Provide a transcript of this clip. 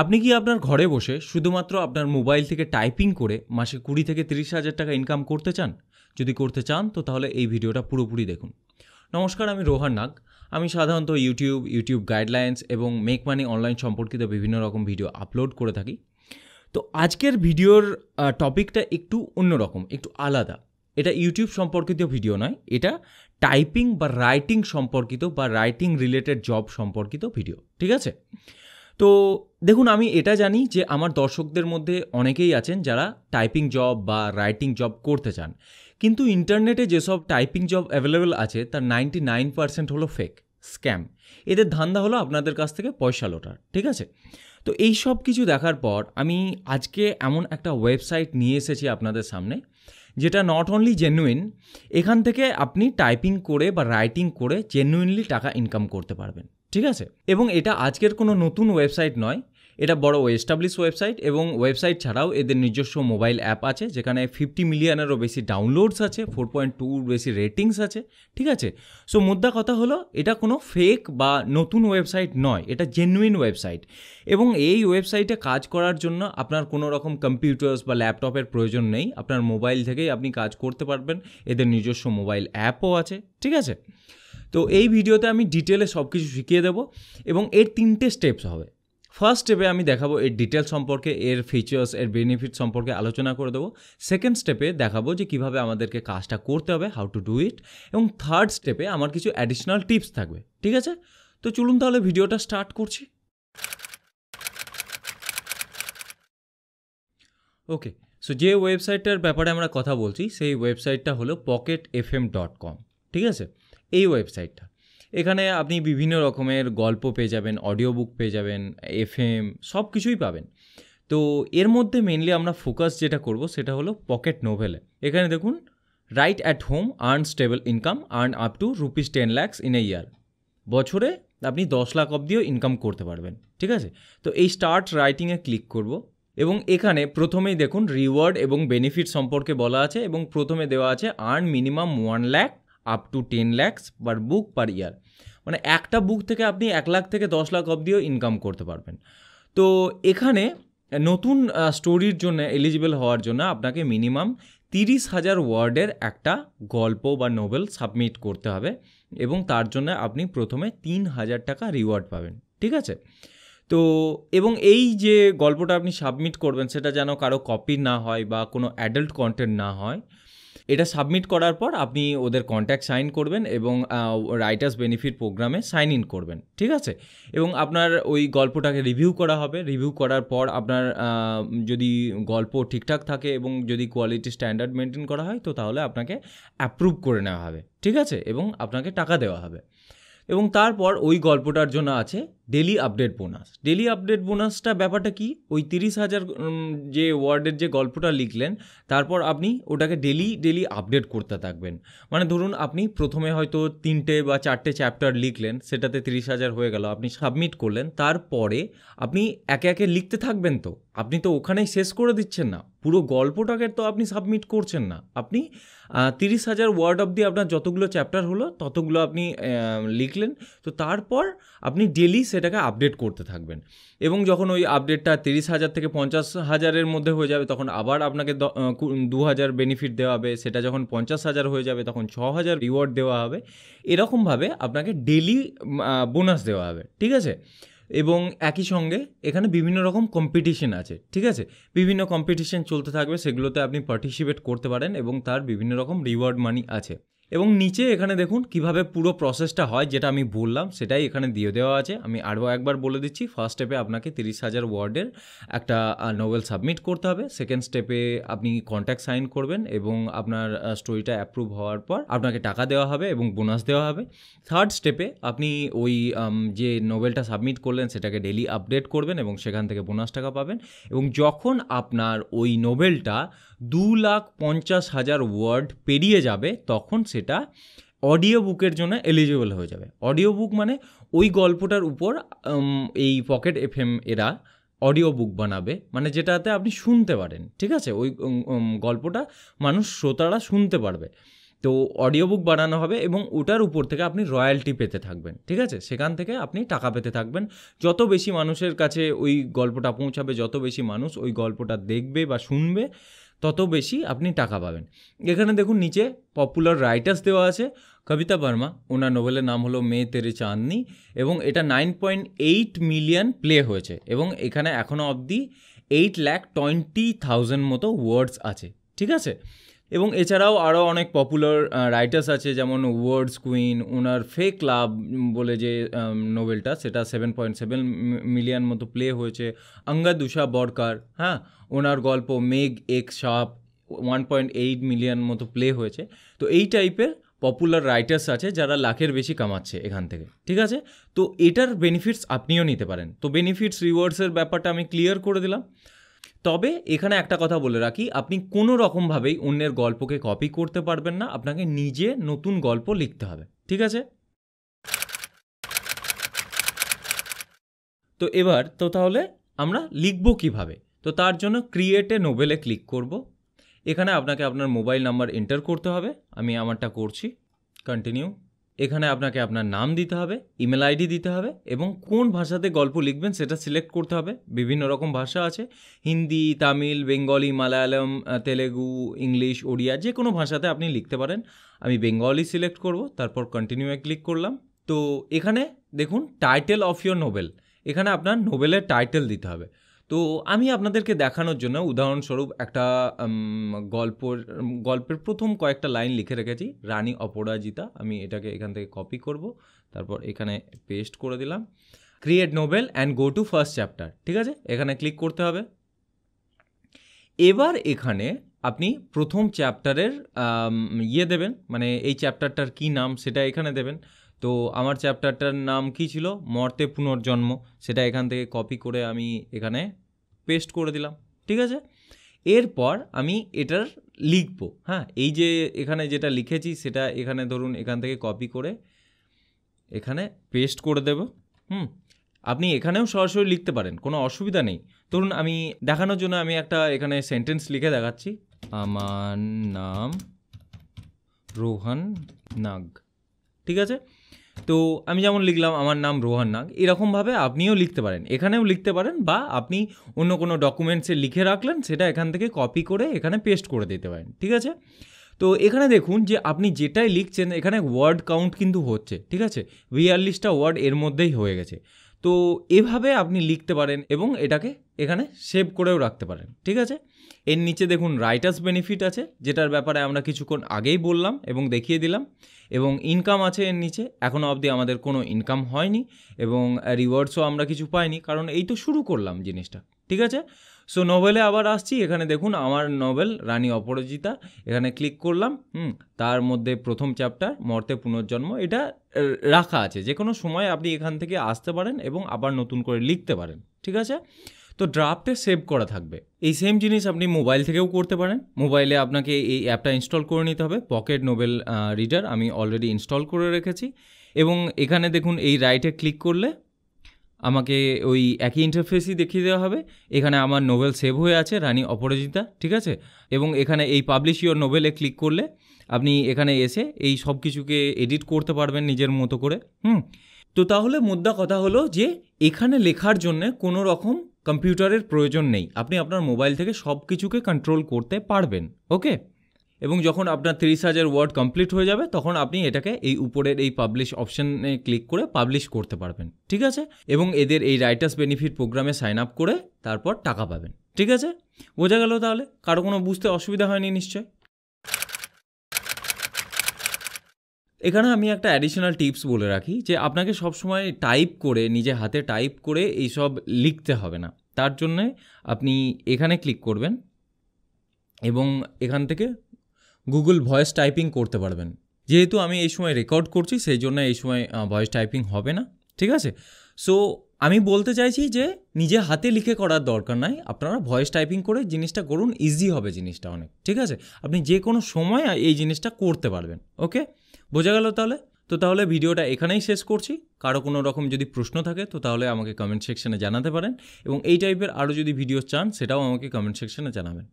আপনি কি আপনার ঘরে বসে শুধুমাত্র আপনার মোবাইল থেকে টাইপিং করে মাসে কুড়ি থেকে তিরিশ হাজার টাকা ইনকাম করতে চান যদি করতে চান তো তাহলে এই ভিডিওটা পুরোপুরি দেখুন নমস্কার আমি রোহান নাগ আমি সাধারণত ইউটিউব ইউটিউব গাইডলাইন্স এবং মেক মানি অনলাইন সম্পর্কিত বিভিন্ন রকম ভিডিও আপলোড করে থাকি তো আজকের ভিডিওর টপিকটা একটু অন্যরকম একটু আলাদা এটা ইউটিউব সম্পর্কিত ভিডিও নয় এটা টাইপিং বা রাইটিং সম্পর্কিত বা রাইটিং রিলেটেড জব সম্পর্কিত ভিডিও ঠিক আছে তো দেখুন আমি এটা জানি যে আমার দর্শকদের মধ্যে অনেকেই আছেন যারা টাইপিং জব বা রাইটিং জব করতে চান কিন্তু ইন্টারনেটে যেসব টাইপিং জব অ্যাভেলেবেল আছে তার নাইনটি নাইন পার্সেন্ট হলো ফেক স্ক্যাম এদের ধান্দা হলো আপনাদের কাছ থেকে পয়সা লোটার ঠিক আছে তো এই সব কিছু দেখার পর আমি আজকে এমন একটা ওয়েবসাইট নিয়ে এসেছি আপনাদের সামনে যেটা নট অনলি জেনুইন এখান থেকে আপনি টাইপিং করে বা রাইটিং করে জেনুইনলি টাকা ইনকাম করতে পারবেন ঠিক আছে এবং এটা আজকের কোনো নতুন ওয়েবসাইট নয় এটা বড় এস্টাবলিশ ওয়েবসাইট এবং ওয়েবসাইট ছাড়াও এদের নিজস্ব মোবাইল অ্যাপ আছে যেখানে ফিফটি মিলিয়নেরও বেশি ডাউনলোডস আছে ফোর পয়েন্ট টুর বেশি রেটিংস আছে ঠিক আছে সো মুদ্রা কথা হলো এটা কোনো ফেক বা নতুন ওয়েবসাইট নয় এটা জেনুইন ওয়েবসাইট এবং এই ওয়েবসাইটে কাজ করার জন্য আপনার কোনো রকম কম্পিউটার্স বা ল্যাপটপের প্রয়োজন নেই আপনার মোবাইল থেকেই আপনি কাজ করতে পারবেন এদের নিজস্ব মোবাইল অ্যাপও আছে ঠিক আছে তো এই ভিডিওতে আমি ডিটেলে সব কিছু শিখিয়ে দেবো এবং এর তিনটে স্টেপস হবে ফার্স্ট স্টেপে আমি দেখাবো এর ডিটেল সম্পর্কে এর ফিচার্স এর বেনিফিট সম্পর্কে আলোচনা করে দেবো সেকেন্ড স্টেপে দেখাবো যে কিভাবে আমাদেরকে কাজটা করতে হবে হাউ টু ডু ইট এবং থার্ড স্টেপে আমার কিছু অ্যাডিশনাল টিপস থাকবে ঠিক আছে তো চলুন তাহলে ভিডিওটা স্টার্ট করছি ওকে সো যে ওয়েবসাইটটার ব্যাপারে আমরা কথা বলছি সেই ওয়েবসাইটটা হলো Pocket F M dot com ঠিক আছে এই ওয়েবসাইটটা এখানে আপনি বিভিন্ন রকমের গল্প পেয়ে যাবেন অডিও বুক পেয়ে যাবেন এফ এম সব কিছুই পাবেন তো এর মধ্যে মেনলি আমরা ফোকাস যেটা করব সেটা হলো পকেট নোভেলে এখানে দেখুন write at home earn stable income earn up to rupees ten lakhs in a year বছরে আপনি দশ লাখ অবধিও ইনকাম করতে পারবেন ঠিক আছে তো এই স্টার্ট রাইটিংয়ে ক্লিক করব এবং এখানে প্রথমেই দেখুন রিওয়ার্ড এবং বেনিফিট সম্পর্কে বলা আছে এবং প্রথমে দেওয়া আছে earn minimum one lakh up to ten lakhs per book per year মানে একটা বুক থেকে আপনি এক লাখ থেকে দশ লাখ অবধিও ইনকাম করতে পারবেন তো এখানে নতুন স্টোরির জন্য এলিজিবল হওয়ার জন্য আপনাকে মিনিমাম তিরিশ হাজার ওয়ার্ডের একটা গল্প বা নোভেল সাবমিট করতে হবে এবং তার জন্য আপনি প্রথমে তিন হাজার টাকা রিওয়ার্ড পাবেন ঠিক আছে তো এবং এই যে গল্পটা আপনি সাবমিট করবেন সেটা যেন কারো কপি না হয় বা কোনো অ্যাডাল্ট কন্টেন্ট না হয় এটা সাবমিট করার পর আপনি ওদের কন্ট্যাক্ট সাইন করবেন এবং রাইটার্স বেনিফিট প্রোগ্রামে সাইন ইন করবেন ঠিক আছে এবং আপনার ওই গল্পটাকে রিভিউ করা হবে রিভিউ করার পর আপনার যদি গল্প ঠিকঠাক থাকে এবং যদি কোয়ালিটি স্ট্যান্ডার্ড মেনটেন করা হয় তো তাহলে আপনাকে অ্যাপ্রুভ করে নেওয়া হবে ঠিক আছে এবং আপনাকে টাকা দেওয়া হবে এবং তারপর ওই গল্পটার জন্য আছে daily update bonus daily update বোনাসটা ব্যাপারটা কি ওই তিরিশ হাজার যে ওয়ার্ডের যে গল্পটা লিখলেন তারপর আপনি ওটাকে ডেলি ডেলি আপডেট করতে থাকবেন মানে ধরুন আপনি প্রথমে হয়তো তিনটে বা চারটে চ্যাপ্টার লিখলেন সেটাতে তিরিশ হাজার হয়ে গেল আপনি সাবমিট করলেন তারপরে আপনি একে একে লিখতে থাকবেন তো আপনি তো ওখানেই শেষ করে দিচ্ছেন না পুরো গল্পটাকে তো আপনি সাবমিট করছেন না আপনি তিরিশ হাজার ওয়ার্ড অবধি আপনার যতগুলো চ্যাপ্টার হলো ততগুলো আপনি লিখলেন তো তারপর আপনি ডেলি সেটাকে আপডেট করতে থাকবেন এবং যখন ওই আপডেটটা তিরিশ হাজার থেকে পঞ্চাশ হাজারের মধ্যে হয়ে যাবে তখন আবার আপনাকে দু হাজার বেনিফিট দেওয়া হবে সেটা যখন পঞ্চাশ হাজার হয়ে যাবে তখন ছ হাজার রিওয়ার্ড দেওয়া হবে এরকমভাবে আপনাকে ডেলি বোনাস দেওয়া হবে ঠিক আছে এবং একই সঙ্গে এখানে বিভিন্ন রকম কম্পিটিশন আছে ঠিক আছে বিভিন্ন কম্পিটিশন চলতে থাকবে সেগুলোতে আপনি পার্টিসিপেট করতে পারেন এবং তার বিভিন্ন রকম রিওয়ার্ড মানি আছে এবং নিচে এখানে দেখুন কিভাবে পুরো প্রসেসটা হয় যেটা আমি বললাম সেটাই এখানে দিয়ে দেওয়া আছে আমি আরও একবার বলে দিচ্ছি ফার্স্ট স্টেপে আপনাকে তিরিশ হাজার ওয়ার্ডের একটা নোভেল সাবমিট করতে হবে সেকেন্ড স্টেপে আপনি কন্ট্যাক্ট সাইন করবেন এবং আপনার স্টোরিটা অ্যাপ্রুভ হওয়ার পর আপনাকে টাকা দেওয়া হবে এবং বোনাস দেওয়া হবে থার্ড স্টেপে আপনি ওই যে নোভেলটা সাবমিট করলেন সেটাকে ডেলি আপডেট করবেন এবং সেখান থেকে বোনাস টাকা পাবেন এবং যখন আপনার ওই নোভেলটা দু লাখ পঞ্চাশ হাজার ওয়ার্ড পেরিয়ে যাবে তখন সে সেটা অডিও বুকের জন্য এলিজিবল হয়ে যাবে অডিও বুক মানে ওই গল্পটার উপর এই পকেট এফ এরা অডিও বুক বানাবে মানে যেটাতে আপনি শুনতে পারেন ঠিক আছে ওই গল্পটা মানুষ শ্রোতারা শুনতে পারবে তো অডিও বুক বানানো হবে এবং ওটার উপর থেকে আপনি রয়্যালটি পেতে থাকবেন ঠিক আছে সেখান থেকে আপনি টাকা পেতে থাকবেন যত বেশি মানুষের কাছে ওই গল্পটা পৌঁছাবে যত বেশি মানুষ ওই গল্পটা দেখবে বা শুনবে তত বেশি আপনি টাকা পাবেন এখানে দেখুন নিচে পপুলার রাইটার্স দেওয়া আছে কবিতা বর্মা ওনার নোভেলের নাম হলো মে তেরে চাঁদনি এবং এটা nine point eight million play হয়েছে এবং এখানে এখনও অবধি এইট ল্যাক টোয়েন্টি থাউজেন্ড মতো ওয়ার্ডস আছে ঠিক আছে এবং এছাড়াও আরও অনেক পপুলার রাইটার্স আছে যেমন ওয়ার্ডস কুইন ওনার ফেক ক্লাব বলে যে নোভেলটা সেটা সেভেন পয়েন্ট সেভেন মিলিয়ন মতো প্লে হয়েছে অঙ্গাদুষা বরকার হ্যাঁ ওনার গল্প মেঘ এক সাপ ওয়ান পয়েন্ট এইট মিলিয়ন মতো প্লে হয়েছে তো এই টাইপের পপুলার রাইটার্স আছে যারা লাখের বেশি কামাচ্ছে এখান থেকে ঠিক আছে তো এটার বেনিফিটস আপনিও নিতে পারেন তো বেনিফিটস রিওয়ার্ডসের ব্যাপারটা আমি ক্লিয়ার করে দিলাম তবে এখানে একটা কথা বলে রাখি আপনি কোনো রকমভাবেই অন্যের গল্পকে কপি করতে পারবেন না আপনাকে নিজে নতুন গল্প লিখতে হবে ঠিক আছে তো এবার তো তাহলে আমরা লিখব কিভাবে তো তার জন্য ক্রিয়েটে নোবেলে ক্লিক করব এখানে আপনাকে আপনার মোবাইল নাম্বার এন্টার করতে হবে আমি আমারটা করছি কন্টিনিউ এখানে আপনাকে আপনার নাম দিতে হবে ইমেল আইডি দিতে হবে এবং কোন ভাষাতে গল্প লিখবেন সেটা সিলেক্ট করতে হবে বিভিন্ন রকম ভাষা আছে হিন্দি তামিল বেঙ্গলি মালায়ালম তেলেগু ইংলিশ ওড়িয়া যে কোনো ভাষাতে আপনি লিখতে পারেন আমি বেঙ্গলি সিলেক্ট করব তারপর কন্টিনিউয়ে ক্লিক করলাম তো এখানে দেখুন টাইটেল অফ ইয়োর নোবেল এখানে আপনার নোবেলের টাইটেল দিতে হবে তো আমি আপনাদেরকে দেখানোর জন্য উদাহরণস্বরূপ একটা গল্পর গল্পের প্রথম কয়েকটা লাইন লিখে রেখেছি রানী অপরাজিতা আমি এটাকে এখান থেকে কপি করব তারপর এখানে পেস্ট করে দিলাম create novel and go to first chapter ঠিক আছে এখানে ক্লিক করতে হবে এবার এখানে আপনি প্রথম চ্যাপ্টারের ইয়ে দেবেন মানে এই চ্যাপ্টারটার কি নাম সেটা এখানে দেবেন তো আমার চ্যাপ্টারটার নাম কি ছিল মর্তে পুনর্জন্ম সেটা এখান থেকে কপি করে আমি এখানে পেস্ট করে দিলাম ঠিক আছে এরপর আমি এটার লিখব হ্যাঁ এই যে এখানে যেটা লিখেছি সেটা এখানে ধরুন এখান থেকে কপি করে এখানে পেস্ট করে দেব হুম আপনি এখানেও সরাসরি লিখতে পারেন কোনো অসুবিধা নেই ধরুন আমি দেখানোর জন্য আমি একটা এখানে সেন্টেন্স লিখে দেখাচ্ছি আমার নাম রোহান নাগ ঠিক আছে তো আমি যেমন লিখলাম আমার নাম রোহান নাগ এরকমভাবে আপনিও লিখতে পারেন এখানেও লিখতে পারেন বা আপনি অন্য কোনো ডকুমেন্টসে লিখে রাখলেন সেটা এখান থেকে কপি করে এখানে পেস্ট করে দিতে পারেন ঠিক আছে তো এখানে দেখুন যে আপনি যেটাই লিখছেন এখানে ওয়ার্ড কাউন্ট কিন্তু হচ্ছে ঠিক আছে বিয়াল্লিশটা ওয়ার্ড এর মধ্যেই হয়ে গেছে তো এভাবে আপনি লিখতে পারেন এবং এটাকে এখানে সেভ করেও রাখতে পারেন ঠিক আছে এর নিচে দেখুন রাইটার্স বেনিফিট আছে যেটার ব্যাপারে আমরা কিছুক্ষণ আগেই বললাম এবং দেখিয়ে দিলাম এবং ইনকাম আছে এর নিচে এখনও অবধি আমাদের কোনো ইনকাম হয়নি এবং রিওয়ার্ডসও আমরা কিছু পাইনি কারণ এই তো শুরু করলাম জিনিসটা ঠিক আছে সো নোভেলে আবার আসছি এখানে দেখুন আমার নোভেল রানী অপরাজিতা এখানে ক্লিক করলাম হুম তার মধ্যে প্রথম চ্যাপ্টার মর্তে পুনর্জন্ম এটা রাখা আছে যে কোনো সময় আপনি এখান থেকে আসতে পারেন এবং আবার নতুন করে লিখতে পারেন ঠিক আছে তো ড্রাফটে সেভ করা থাকবে এই সেম জিনিস আপনি মোবাইল থেকেও করতে পারেন মোবাইলে আপনাকে এই অ্যাপটা ইনস্টল করে নিতে হবে পকেট নোবেল রিডার আমি অলরেডি ইনস্টল করে রেখেছি এবং এখানে দেখুন এই রাইটে ক্লিক করলে আমাকে ওই একই ইন্টারফেসই দেখিয়ে দেওয়া হবে এখানে আমার নোভেল সেভ হয়ে আছে রানী অপরাজিতা ঠিক আছে এবং এখানে এই পাবলিশ ইওর নোভেলে ক্লিক করলে আপনি এখানে এসে এই সব কিছুকে এডিট করতে পারবেন নিজের মতো করে হুম তো তাহলে মুদ্রা কথা হলো যে এখানে লেখার জন্য কোনো রকম কম্পিউটারের প্রয়োজন নেই আপনি আপনার মোবাইল থেকে সব কিছুকে কন্ট্রোল করতে পারবেন ওকে এবং যখন আপনার তিরিশ হাজার ওয়ার্ড কমপ্লিট হয়ে যাবে তখন আপনি এটাকে এই উপরের এই পাবলিশ অপশানে ক্লিক করে পাবলিশ করতে পারবেন ঠিক আছে এবং এদের এই রাইটার্স বেনিফিট প্রোগ্রামে সাইন আপ করে তারপর টাকা পাবেন ঠিক আছে বোঝা গেল তাহলে কারো কোনো বুঝতে অসুবিধা হয়নি নিশ্চয় এখানে আমি একটা অ্যাডিশনাল টিপস বলে রাখি যে আপনাকে সবসময় টাইপ করে নিজে হাতে টাইপ করে এইসব লিখতে হবে না তার জন্যে আপনি এখানে ক্লিক করবেন এবং এখান থেকে গুগল ভয়েস টাইপিং করতে পারবেন যেহেতু আমি এই সময় রেকর্ড করছি সেই জন্য এই সময় ভয়েস টাইপিং হবে না ঠিক আছে সো আমি বলতে চাইছি যে নিজে হাতে লিখে করার দরকার নাই আপনারা ভয়েস টাইপিং করে জিনিসটা করুন ইজি হবে জিনিসটা অনেক ঠিক আছে আপনি যে কোনো সময় এই জিনিসটা করতে পারবেন ওকে বোঝা গেল তাহলে তো তাহলে ভিডিওটা এখানেই শেষ করছি কারো কোনো রকম যদি প্রশ্ন থাকে তো তাহলে আমাকে কমেন্ট সেকশানে জানাতে পারেন এবং এই টাইপের আরও যদি ভিডিও চান সেটাও আমাকে কমেন্ট সেকশানে জানাবেন